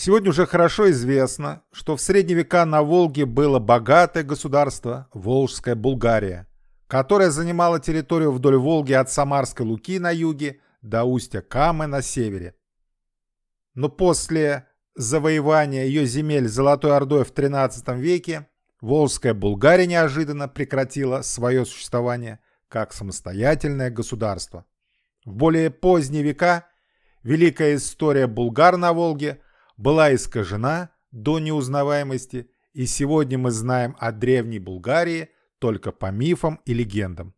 Сегодня уже хорошо известно, что в средние века на Волге было богатое государство – Волжская Булгария, которое занимало территорию вдоль Волги от Самарской Луки на юге до устья Камы на севере. Но после завоевания ее земель Золотой Ордой в XIII веке Волжская Булгария неожиданно прекратила свое существование как самостоятельное государство. В более поздние века великая история Булгар на Волге – была искажена до неузнаваемости, и сегодня мы знаем о древней Булгарии только по мифам и легендам.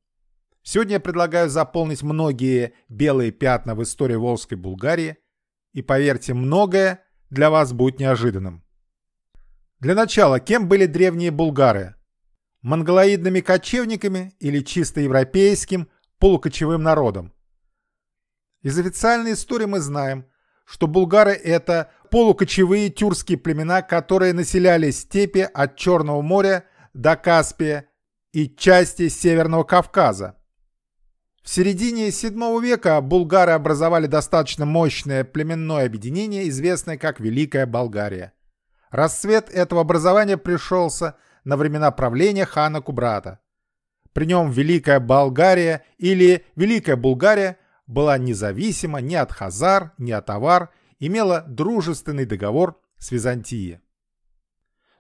Сегодня я предлагаю заполнить многие белые пятна в истории Волжской Булгарии, и поверьте, многое для вас будет неожиданным. Для начала, кем были древние булгары? Монголоидными кочевниками или чисто европейским полукочевым народом? Из официальной истории мы знаем, что булгары – это полукочевые тюркские племена, которые населяли степи от Черного моря до Каспия и части Северного Кавказа. В середине VII века булгары образовали достаточно мощное племенное объединение, известное как Великая Болгария. Расцвет этого образования пришелся на времена правления хана Кубрата. При нем Великая Болгария или Великая Булгария – была независима ни от хазар, ни от авар, имела дружественный договор с Византией.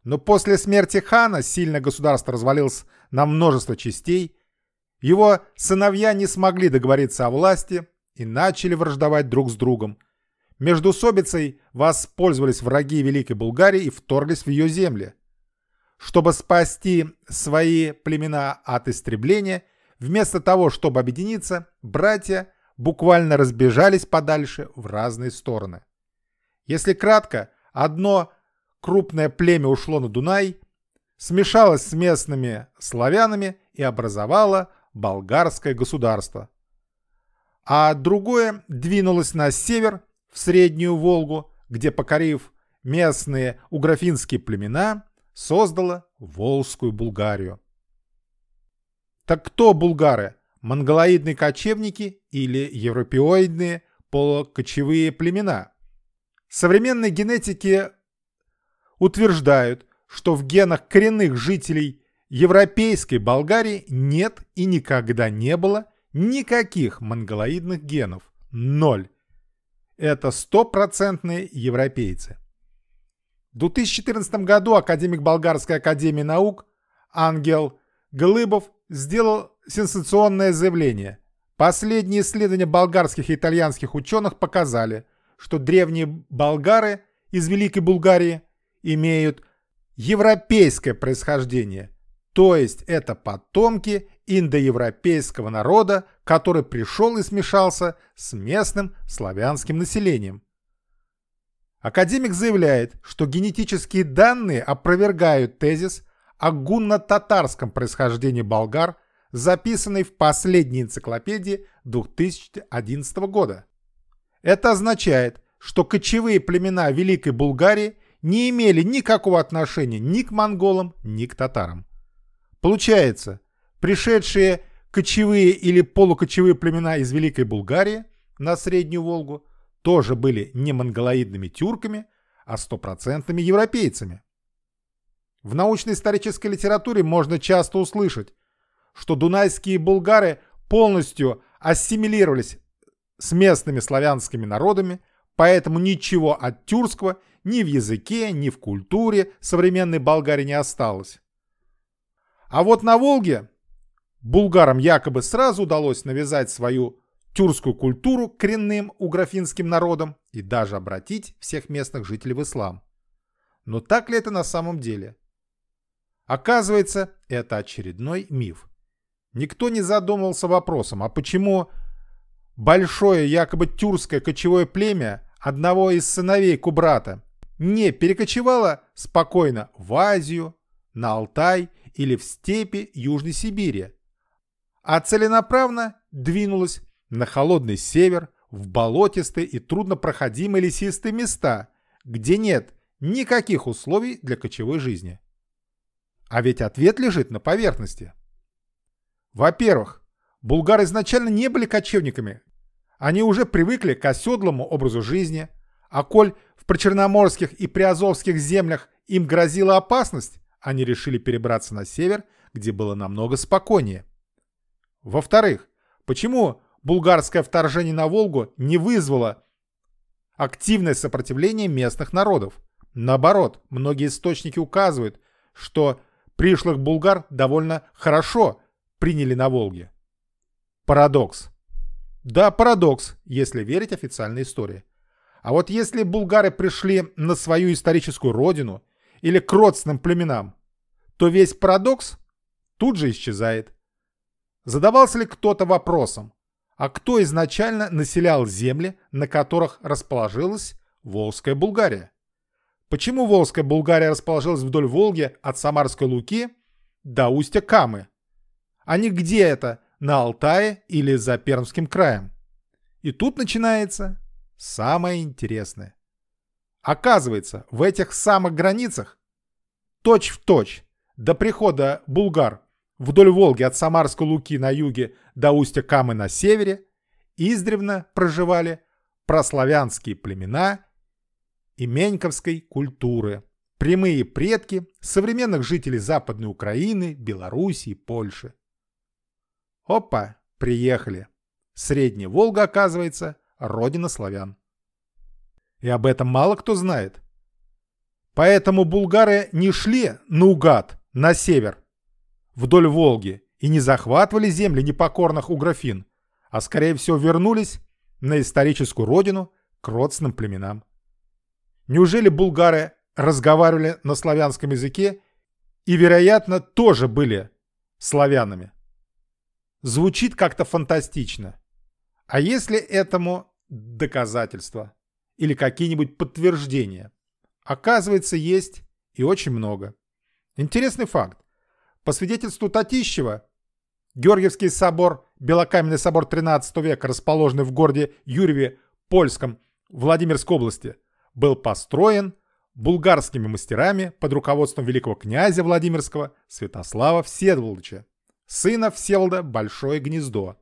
Но после смерти хана сильно государство развалилось на множество частей, его сыновья не смогли договориться о власти и начали враждовать друг с другом. Между собицей воспользовались враги Великой Булгарии и вторглись в ее земли. Чтобы спасти свои племена от истребления, вместо того, чтобы объединиться, братья – буквально разбежались подальше в разные стороны. Если кратко, одно крупное племя ушло на Дунай, смешалось с местными славянами и образовало болгарское государство. А другое двинулось на север, в Среднюю Волгу, где, покорив местные уграфинские племена, создало Волжскую Булгарию. Так кто булгары? монголоидные кочевники или европеоидные полукочевые племена. Современные генетики утверждают, что в генах коренных жителей европейской Болгарии нет и никогда не было никаких монголоидных генов. Ноль. Это стопроцентные европейцы. В 2014 году академик Болгарской академии наук Ангел Глыбов сделал сенсационное заявление. Последние исследования болгарских и итальянских ученых показали, что древние болгары из Великой Булгарии имеют европейское происхождение, то есть это потомки индоевропейского народа, который пришел и смешался с местным славянским населением. Академик заявляет, что генетические данные опровергают тезис – о гунно-татарском происхождении болгар, записанный в последней энциклопедии 2011 года. Это означает, что кочевые племена Великой Булгарии не имели никакого отношения ни к монголам, ни к татарам. Получается, пришедшие кочевые или полукочевые племена из Великой Булгарии на Среднюю Волгу тоже были не монголоидными тюрками, а стопроцентными европейцами. В научно-исторической литературе можно часто услышать, что дунайские булгары полностью ассимилировались с местными славянскими народами, поэтому ничего от тюркского ни в языке, ни в культуре современной Болгарии не осталось. А вот на Волге булгарам якобы сразу удалось навязать свою тюркскую культуру коренным уграфинским народам и даже обратить всех местных жителей в ислам. Но так ли это на самом деле? Оказывается, это очередной миф. Никто не задумывался вопросом, а почему большое якобы тюркское кочевое племя одного из сыновей Кубрата не перекочевало спокойно в Азию, на Алтай или в степи Южной Сибири, а целенаправно двинулось на холодный север, в болотистые и труднопроходимые лесистые места, где нет никаких условий для кочевой жизни. А ведь ответ лежит на поверхности. Во-первых, булгары изначально не были кочевниками. Они уже привыкли к оседлому образу жизни, а коль в причерноморских и приазовских землях им грозила опасность, они решили перебраться на север, где было намного спокойнее. Во-вторых, почему булгарское вторжение на Волгу не вызвало активное сопротивление местных народов? Наоборот, многие источники указывают, что пришлых булгар довольно хорошо приняли на Волге. Парадокс. Да, парадокс, если верить официальной истории. А вот если булгары пришли на свою историческую родину или к родственным племенам, то весь парадокс тут же исчезает. Задавался ли кто-то вопросом, а кто изначально населял земли, на которых расположилась Волжская Булгария? Почему Волжская Булгария расположилась вдоль Волги от Самарской Луки до устья Камы? А не где это? На Алтае или за Пермским краем? И тут начинается самое интересное. Оказывается, в этих самых границах, точь-в-точь, до прихода булгар вдоль Волги от Самарской Луки на юге до устья Камы на севере, издревно проживали прославянские племена и меньковской культуры. Прямые предки современных жителей Западной Украины, Белоруссии, Польши. Опа, приехали. Средняя Волга, оказывается, родина славян. И об этом мало кто знает. Поэтому булгары не шли наугад на север, вдоль Волги, и не захватывали земли непокорных уграфин, а скорее всего вернулись на историческую родину к родственным племенам. Неужели булгары разговаривали на славянском языке и, вероятно, тоже были славянами? Звучит как-то фантастично. А если этому доказательства или какие-нибудь подтверждения? Оказывается, есть и очень много. Интересный факт. По свидетельству Татищева, Георгиевский собор, Белокаменный собор 13 века, расположенный в городе Юрьеве, Польском, Владимирской области – был построен булгарскими мастерами под руководством великого князя Владимирского Святослава Всеволодовича, сына Всеволода Большое Гнездо.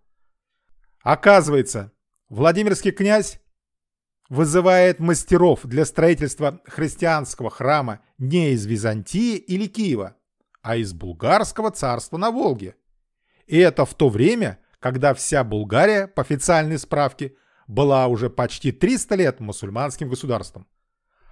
Оказывается, Владимирский князь вызывает мастеров для строительства христианского храма не из Византии или Киева, а из Булгарского царства на Волге. И это в то время, когда вся Булгария, по официальной справке, была уже почти 300 лет мусульманским государством.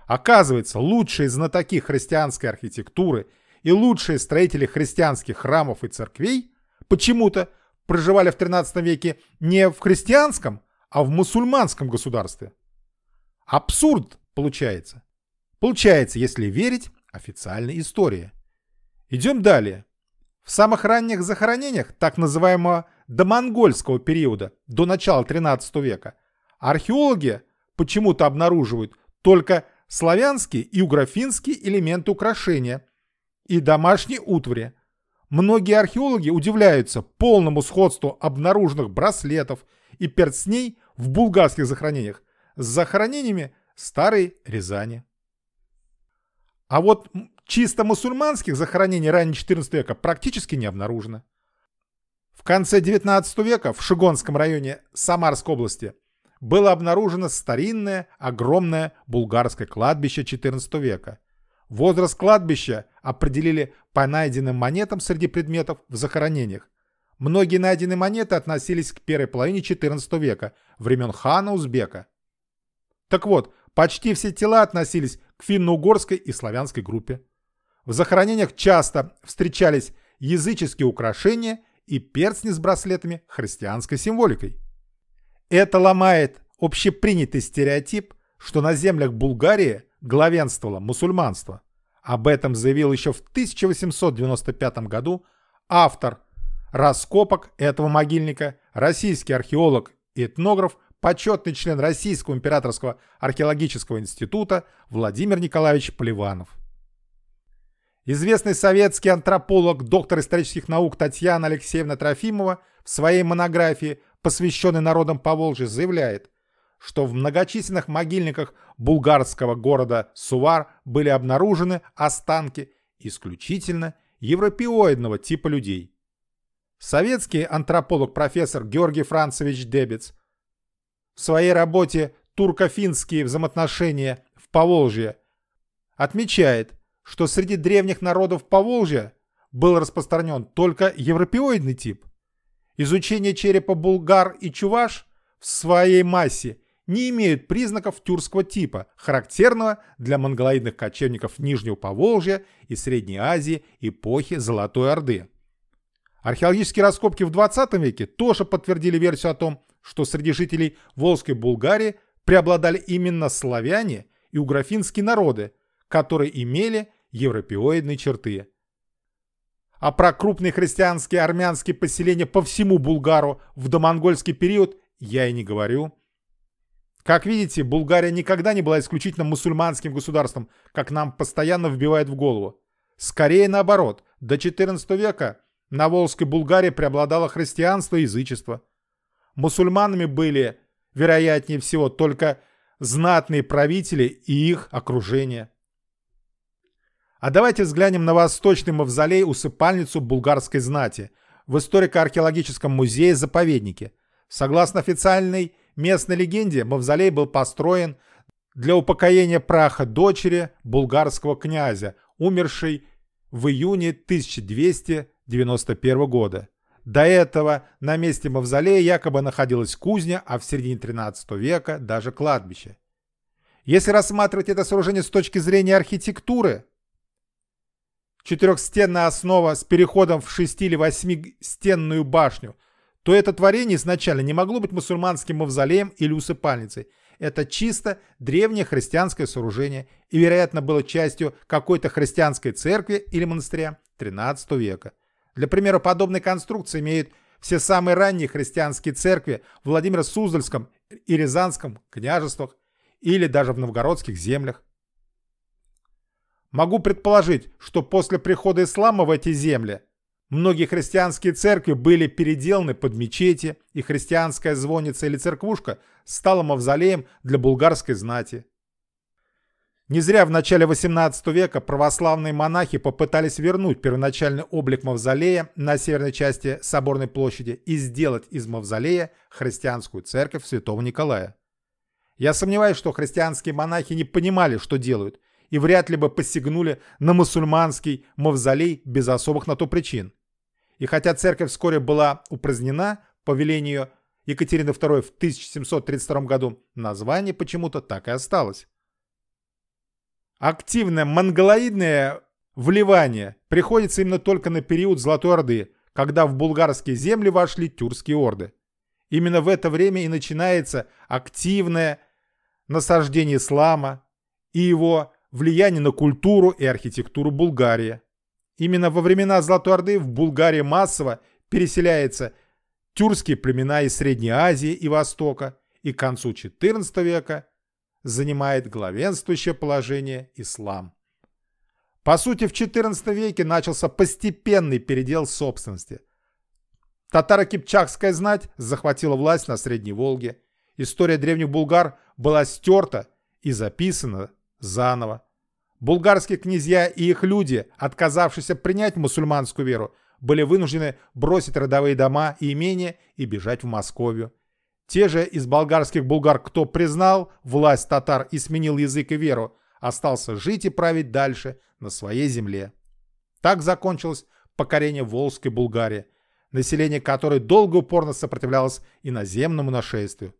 Оказывается, лучшие знатоки христианской архитектуры и лучшие строители христианских храмов и церквей почему-то проживали в 13 веке не в христианском, а в мусульманском государстве. Абсурд получается. Получается, если верить официальной истории. Идем далее. В самых ранних захоронениях так называемого домонгольского периода до начала 13 века – Археологи почему-то обнаруживают только славянские и уграфинские элементы украшения и домашние утвари. Многие археологи удивляются полному сходству обнаруженных браслетов и перстней в булгарских захоронениях с захоронениями старой Рязани. А вот чисто мусульманских захоронений ранее XIV века практически не обнаружено. В конце XIX века в Шигонском районе Самарской области – было обнаружено старинное, огромное булгарское кладбище XIV века. Возраст кладбища определили по найденным монетам среди предметов в захоронениях. Многие найденные монеты относились к первой половине XIV века, времен хана Узбека. Так вот, почти все тела относились к финно-угорской и славянской группе. В захоронениях часто встречались языческие украшения и перстни с браслетами христианской символикой. Это ломает общепринятый стереотип, что на землях Булгарии главенствовало мусульманство. Об этом заявил еще в 1895 году автор раскопок этого могильника, российский археолог и этнограф, почетный член Российского императорского археологического института Владимир Николаевич Поливанов. Известный советский антрополог, доктор исторических наук Татьяна Алексеевна Трофимова в своей монографии посвященный народам Поволжья, заявляет, что в многочисленных могильниках булгарского города Сувар были обнаружены останки исключительно европеоидного типа людей. Советский антрополог профессор Георгий Францевич Дебец в своей работе «Турко-финские взаимоотношения в Поволжье» отмечает, что среди древних народов Поволжья был распространен только европеоидный тип – Изучение черепа булгар и чуваш в своей массе не имеют признаков тюркского типа, характерного для монголоидных кочевников Нижнего Поволжья и Средней Азии эпохи Золотой Орды. Археологические раскопки в 20 веке тоже подтвердили версию о том, что среди жителей Волжской Булгарии преобладали именно славяне и уграфинские народы, которые имели европеоидные черты – а про крупные христианские армянские поселения по всему Булгару в домонгольский период я и не говорю. Как видите, Булгария никогда не была исключительно мусульманским государством, как нам постоянно вбивают в голову. Скорее наоборот, до XIV века на Волжской Булгарии преобладало христианство и язычество. Мусульманами были, вероятнее всего, только знатные правители и их окружение – а давайте взглянем на восточный мавзолей-усыпальницу булгарской знати в историко-археологическом музее-заповеднике. Согласно официальной местной легенде, мавзолей был построен для упокоения праха дочери булгарского князя, умершей в июне 1291 года. До этого на месте мавзолея якобы находилась кузня, а в середине 13 века даже кладбище. Если рассматривать это сооружение с точки зрения архитектуры – четырехстенная основа с переходом в шести- или восьмистенную башню, то это творение изначально не могло быть мусульманским мавзолеем или усыпальницей. Это чисто древнее христианское сооружение и, вероятно, было частью какой-то христианской церкви или монастыря XIII века. Для примера, подобной конструкции имеют все самые ранние христианские церкви в Владимиро-Суздальском и Рязанском княжествах или даже в новгородских землях. Могу предположить, что после прихода ислама в эти земли многие христианские церкви были переделаны под мечети, и христианская звонница или церквушка стала мавзолеем для булгарской знати. Не зря в начале XVIII века православные монахи попытались вернуть первоначальный облик мавзолея на северной части Соборной площади и сделать из мавзолея христианскую церковь святого Николая. Я сомневаюсь, что христианские монахи не понимали, что делают, и вряд ли бы посягнули на мусульманский мавзолей без особых на то причин. И хотя церковь вскоре была упразднена по велению Екатерины II в 1732 году, название почему-то так и осталось. Активное монголоидное вливание приходится именно только на период Золотой Орды, когда в булгарские земли вошли тюркские орды. Именно в это время и начинается активное насаждение ислама и его влияние на культуру и архитектуру Булгарии. Именно во времена Золотой Орды в Булгарии массово переселяются тюркские племена из Средней Азии и Востока, и к концу XIV века занимает главенствующее положение ислам. По сути, в XIV веке начался постепенный передел собственности. Татаро-кипчакская знать захватила власть на Средней Волге. История древних булгар была стерта и записана заново. Булгарские князья и их люди, отказавшиеся принять мусульманскую веру, были вынуждены бросить родовые дома и имения и бежать в Московию. Те же из болгарских булгар, кто признал власть татар и сменил язык и веру, остался жить и править дальше на своей земле. Так закончилось покорение Волжской Булгарии, население которой долго упорно сопротивлялось иноземному нашествию.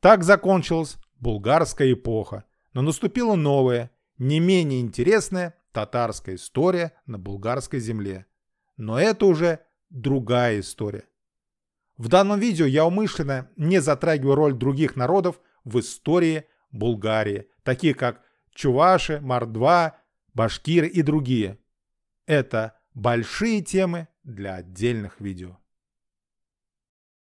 Так закончилась булгарская эпоха – но наступила новая, не менее интересная татарская история на булгарской земле. Но это уже другая история. В данном видео я умышленно не затрагиваю роль других народов в истории Булгарии, такие как чуваши, мордва, башкиры и другие. Это большие темы для отдельных видео.